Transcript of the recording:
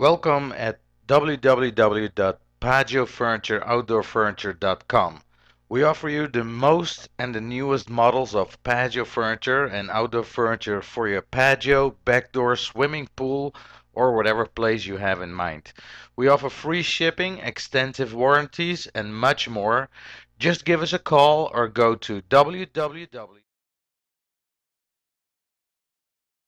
Welcome at www.pagiofurnitureoutdoorfurniture.com. We offer you the most and the newest models of patio furniture and outdoor furniture for your patio, backdoor, swimming pool, or whatever place you have in mind. We offer free shipping, extensive warranties, and much more. Just give us a call or go to www.